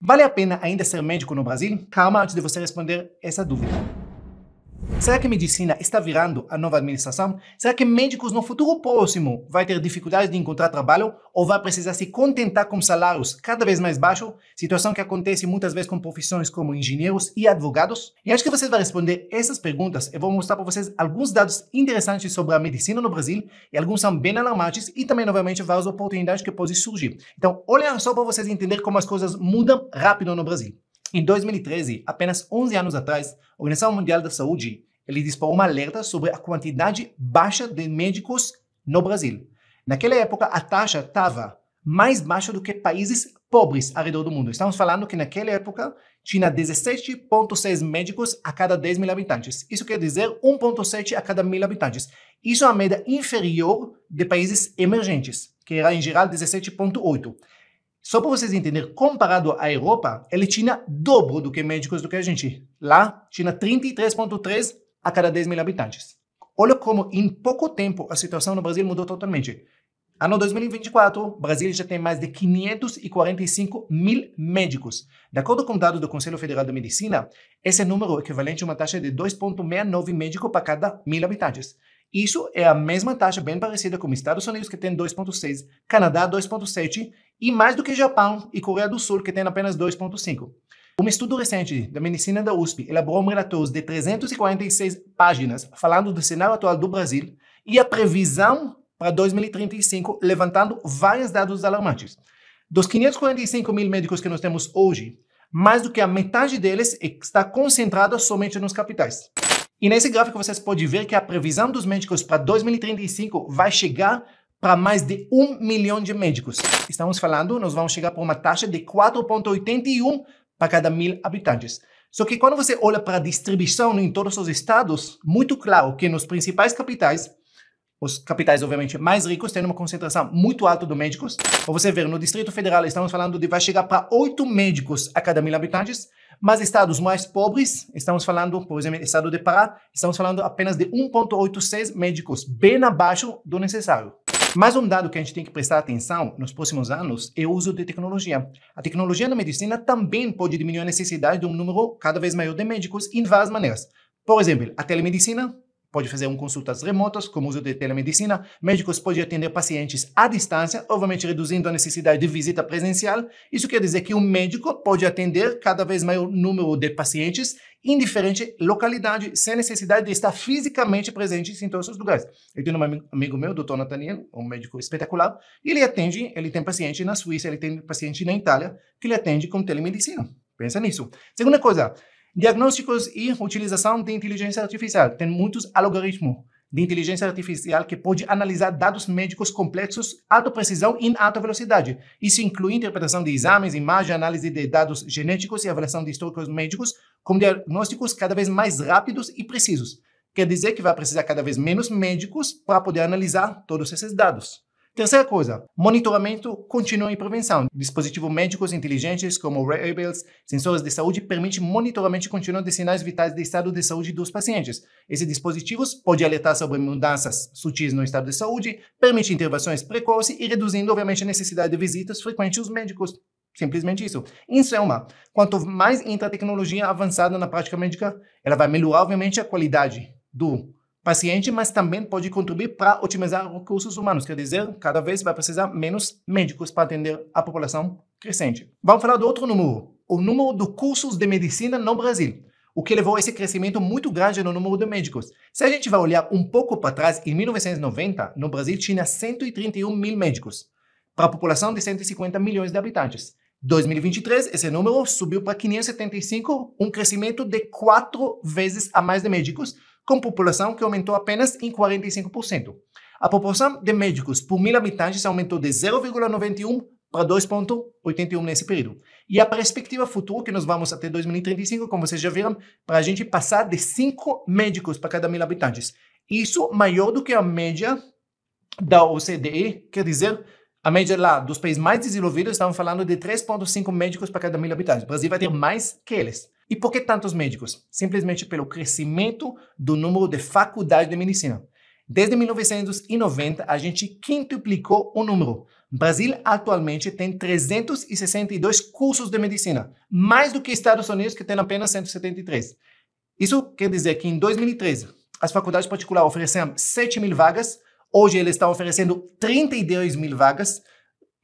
Vale a pena ainda ser médico no Brasil? Calma antes de você responder essa dúvida. Será que a medicina está virando a nova administração? Será que médicos no futuro próximo vai ter dificuldades de encontrar trabalho ou vai precisar se contentar com salários cada vez mais baixos? Situação que acontece muitas vezes com profissões como engenheiros e advogados? E acho que vocês vão responder essas perguntas, eu vou mostrar para vocês alguns dados interessantes sobre a medicina no Brasil e alguns são bem alarmantes e também, novamente, várias oportunidades que podem surgir. Então, olhem só para vocês entenderem como as coisas mudam rápido no Brasil. Em 2013, apenas 11 anos atrás, a Organização Mundial da Saúde ele disparou uma alerta sobre a quantidade baixa de médicos no Brasil. Naquela época, a taxa estava mais baixa do que países pobres ao redor do mundo. Estamos falando que naquela época tinha 17,6 médicos a cada 10 mil habitantes. Isso quer dizer 1,7 a cada mil habitantes. Isso é uma média inferior de países emergentes, que era em geral 17,8. Só para vocês entenderem, comparado à Europa, ele tinha dobro do que médicos do que a gente. Lá, tinha 33,3 a cada 10 mil habitantes. Olha como em pouco tempo a situação no Brasil mudou totalmente. Ano 2024, o Brasil já tem mais de 545 mil médicos. De acordo com dados dado do Conselho Federal de Medicina, esse número é equivalente a uma taxa de 2,69 médicos para cada mil habitantes. Isso é a mesma taxa bem parecida com os Estados Unidos, que tem 2,6, Canadá 2,7 e mais do que Japão e Coreia do Sul, que tem apenas 2,5. Um estudo recente da medicina da USP elaborou um relatório de 346 páginas falando do cenário atual do Brasil e a previsão para 2035, levantando vários dados alarmantes. Dos 545 mil médicos que nós temos hoje, mais do que a metade deles está concentrada somente nos capitais. E nesse gráfico vocês podem ver que a previsão dos médicos para 2035 vai chegar para mais de 1 milhão de médicos. Estamos falando, nós vamos chegar para uma taxa de 4,81 para cada mil habitantes. Só que quando você olha para a distribuição em todos os estados, muito claro que nos principais capitais, os capitais, obviamente, mais ricos têm uma concentração muito alta de médicos. Para você ver, no Distrito Federal estamos falando de vai chegar para oito médicos a cada mil habitantes, mas estados mais pobres, estamos falando, por exemplo, estado de Pará, estamos falando apenas de 1,86 médicos, bem abaixo do necessário. Mas um dado que a gente tem que prestar atenção nos próximos anos é o uso de tecnologia. A tecnologia na medicina também pode diminuir a necessidade de um número cada vez maior de médicos em várias maneiras. Por exemplo, a telemedicina pode fazer um consultas remotas, como uso de telemedicina, médicos podem atender pacientes à distância, obviamente reduzindo a necessidade de visita presencial. Isso quer dizer que o um médico pode atender cada vez maior número de pacientes em diferente localidade, sem necessidade de estar fisicamente presente em todos os lugares. Eu tenho um amigo meu, doutor Nathaniel, um médico espetacular, e ele atende, ele tem paciente na Suíça, ele tem paciente na Itália, que ele atende com telemedicina. Pensa nisso. Segunda coisa, Diagnósticos e utilização de inteligência artificial. Tem muitos algoritmos de inteligência artificial que pode analisar dados médicos complexos, alta precisão e em alta velocidade. Isso inclui interpretação de exames, imagem, análise de dados genéticos e avaliação de históricos médicos com diagnósticos cada vez mais rápidos e precisos. Quer dizer que vai precisar cada vez menos médicos para poder analisar todos esses dados. Terceira coisa, monitoramento contínuo e prevenção. Dispositivos médicos inteligentes como wearables, sensores de saúde, permitem monitoramento contínuo de sinais vitais de estado de saúde dos pacientes. Esses dispositivos podem alertar sobre mudanças sutis no estado de saúde, permitem intervenções precoces e reduzindo, obviamente, a necessidade de visitas frequentes aos médicos. Simplesmente isso. Em suma, quanto mais entra a tecnologia avançada na prática médica, ela vai melhorar, obviamente, a qualidade do paciente, mas também pode contribuir para otimizar recursos humanos, quer dizer, cada vez vai precisar menos médicos para atender a população crescente. Vamos falar do outro número, o número de cursos de medicina no Brasil, o que levou a esse crescimento muito grande no número de médicos. Se a gente vai olhar um pouco para trás, em 1990, no Brasil tinha 131 mil médicos, para a população de 150 milhões de habitantes. 2023, esse número subiu para 575, um crescimento de quatro vezes a mais de médicos, com população que aumentou apenas em 45%. A proporção de médicos por mil habitantes aumentou de 0,91 para 2,81 nesse período. E a perspectiva futura, que nós vamos até 2035, como vocês já viram, para a gente passar de 5 médicos para cada mil habitantes. Isso maior do que a média da OCDE, quer dizer, a média lá dos países mais desenvolvidos estavam falando de 3,5 médicos para cada mil habitantes. O Brasil vai ter mais que eles. E por que tantos médicos? Simplesmente pelo crescimento do número de faculdades de medicina. Desde 1990, a gente quintuplicou o número. Brasil atualmente tem 362 cursos de medicina, mais do que Estados Unidos, que tem apenas 173. Isso quer dizer que em 2013, as faculdades particulares ofereciam 7 mil vagas, hoje eles estão oferecendo 32 mil vagas.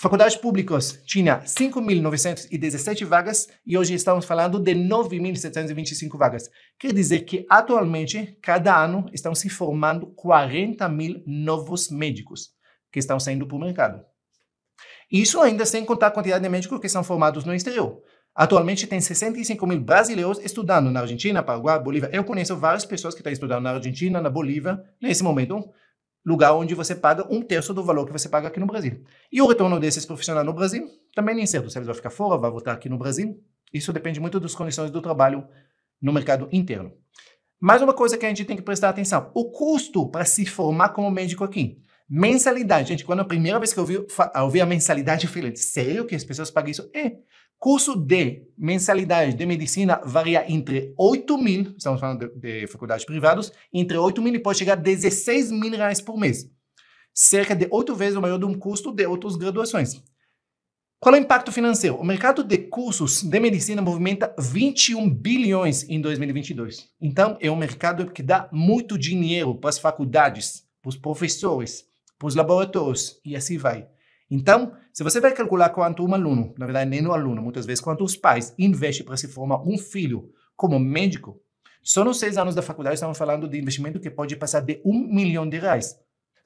Faculdades públicas tinha 5.917 vagas e hoje estamos falando de 9.725 vagas. Quer dizer que atualmente, cada ano, estão se formando 40 mil novos médicos que estão saindo para o mercado. Isso ainda sem contar a quantidade de médicos que são formados no exterior. Atualmente tem 65 mil brasileiros estudando na Argentina, Paraguai, Bolívia. Eu conheço várias pessoas que estão estudando na Argentina, na Bolívia, nesse momento, lugar onde você paga um terço do valor que você paga aqui no Brasil. E o retorno desses profissionais no Brasil também nem certo. Se eles vão ficar fora, vai voltar aqui no Brasil. Isso depende muito das condições do trabalho no mercado interno. Mais uma coisa que a gente tem que prestar atenção: o custo para se formar como médico aqui. Mensalidade. Gente, quando é a primeira vez que eu ouvi, ouvi a mensalidade, eu falei, sério que as pessoas pagam isso? É. Curso de mensalidade de medicina varia entre 8 mil, estamos falando de, de faculdades privadas, entre 8 mil e pode chegar a 16 mil reais por mês. Cerca de oito vezes o maior de um custo de outras graduações. Qual é o impacto financeiro? O mercado de cursos de medicina movimenta 21 bilhões em 2022. Então, é um mercado que dá muito dinheiro para as faculdades, para os professores, para os laboratórios e assim vai. Então, se você vai calcular quanto um aluno, na verdade nem um aluno, muitas vezes quanto os pais investem para se formar um filho como médico, só nos seis anos da faculdade estamos falando de investimento que pode passar de um milhão de reais.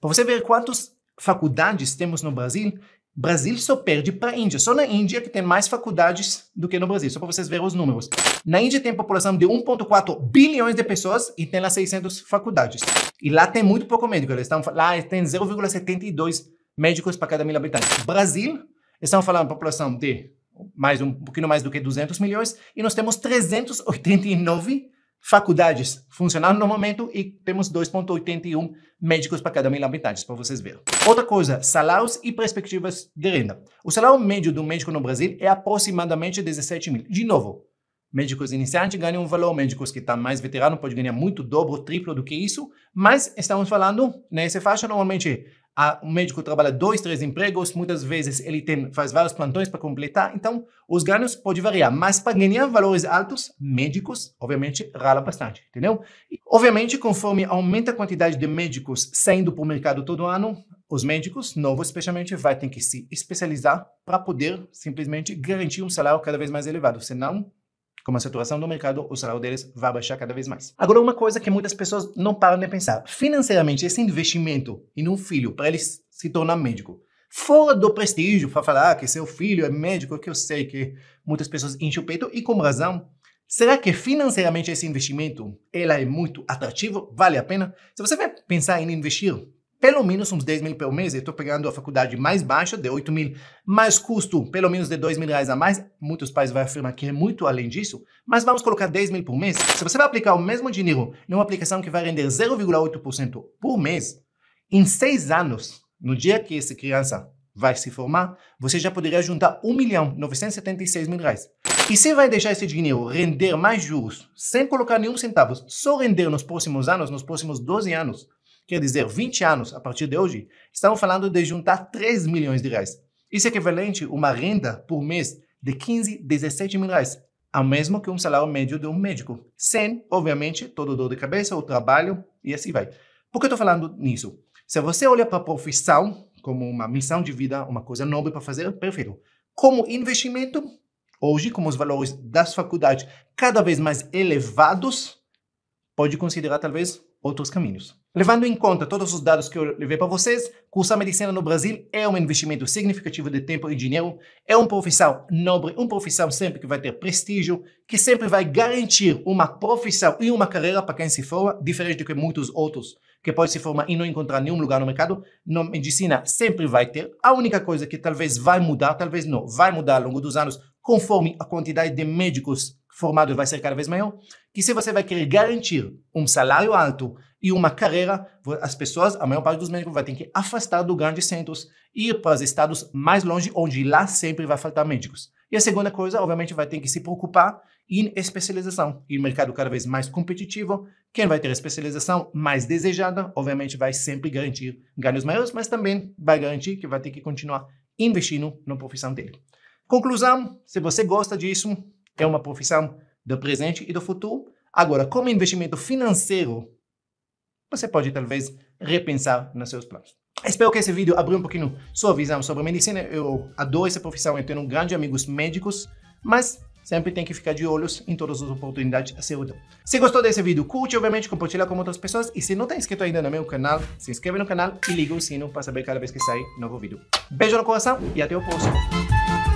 Para você ver quantas faculdades temos no Brasil, Brasil só perde para a Índia. Só na Índia que tem mais faculdades do que no Brasil, só para vocês verem os números. Na Índia tem população de 1,4 bilhões de pessoas e tem lá 600 faculdades. E lá tem muito pouco médico, eles estão lá tem 0,72 médicos para cada mil habitantes. Brasil, estamos falando de população de mais um pouquinho mais do que 200 milhões e nós temos 389 faculdades funcionando no momento e temos 2,81 médicos para cada mil habitantes, para vocês verem. Outra coisa, salários e perspectivas de renda. O salário médio do médico no Brasil é aproximadamente 17 mil. De novo, médicos iniciantes ganham um valor, médicos que estão tá mais veteranos podem ganhar muito dobro, triplo do que isso, mas estamos falando nessa faixa normalmente o médico trabalha dois, três empregos, muitas vezes ele tem, faz vários plantões para completar, então os ganhos podem variar, mas para ganhar valores altos, médicos, obviamente, rala bastante, entendeu? E, obviamente, conforme aumenta a quantidade de médicos saindo para o mercado todo ano, os médicos novos, especialmente, vai ter que se especializar para poder simplesmente garantir um salário cada vez mais elevado, senão com a saturação do mercado, o salário deles vai baixar cada vez mais. Agora, uma coisa que muitas pessoas não param de pensar: financeiramente, esse investimento em um filho para ele se tornar médico, fora do prestígio para falar ah, que seu filho é médico, que eu sei que muitas pessoas enchem o peito e com razão. Será que financeiramente esse investimento ela é muito atrativo? Vale a pena? Se você vai pensar em investir pelo menos uns 10 mil por mês. Eu estou pegando a faculdade mais baixa, de 8 mil, mais custo, pelo menos de 2 mil reais a mais. Muitos pais vão afirmar que é muito além disso, mas vamos colocar 10 mil por mês. Se você vai aplicar o mesmo dinheiro em uma aplicação que vai render 0,8% por mês, em seis anos, no dia que essa criança vai se formar, você já poderia juntar 1 milhão 976 mil reais. E se vai deixar esse dinheiro render mais juros, sem colocar nenhum centavo, só render nos próximos anos, nos próximos 12 anos, quer dizer 20 anos a partir de hoje, estamos falando de juntar 3 milhões de reais. Isso é equivalente a uma renda por mês de 15, 17 mil reais, ao mesmo que um salário médio de um médico, sem, obviamente, todo dor de cabeça, o trabalho e assim vai. Por que eu estou falando nisso? Se você olha para a profissão como uma missão de vida, uma coisa nobre para fazer, perfeito. Como investimento, hoje, com os valores das faculdades cada vez mais elevados, pode considerar talvez outros caminhos. Levando em conta todos os dados que eu levei para vocês, cursar medicina no Brasil é um investimento significativo de tempo e dinheiro, é uma profissão nobre, uma profissão sempre que vai ter prestígio, que sempre vai garantir uma profissão e uma carreira para quem se forma, diferente do que muitos outros que pode se formar e não encontrar nenhum lugar no mercado, na medicina sempre vai ter. A única coisa que talvez vai mudar, talvez não, vai mudar ao longo dos anos, conforme a quantidade de médicos formados vai ser cada vez maior, que se você vai querer garantir um salário alto, e uma carreira, as pessoas, a maior parte dos médicos vai ter que afastar dos grandes centros, ir para os estados mais longe, onde lá sempre vai faltar médicos. E a segunda coisa, obviamente, vai ter que se preocupar em especialização. E o mercado cada vez mais competitivo, quem vai ter a especialização mais desejada, obviamente, vai sempre garantir ganhos maiores, mas também vai garantir que vai ter que continuar investindo na profissão dele. Conclusão, se você gosta disso, é uma profissão do presente e do futuro. Agora, como investimento financeiro você pode talvez repensar nos seus planos. Espero que esse vídeo abriu um pouquinho sua visão sobre medicina. Eu adoro essa profissão, eu tenho grandes amigos médicos, mas sempre tem que ficar de olhos em todas as oportunidades a seu dom. Se gostou desse vídeo, curte, obviamente, compartilha com outras pessoas e se não está inscrito ainda no meu canal, se inscreve no canal e liga o sino para saber cada vez que sai novo vídeo. Beijo no coração e até o próximo.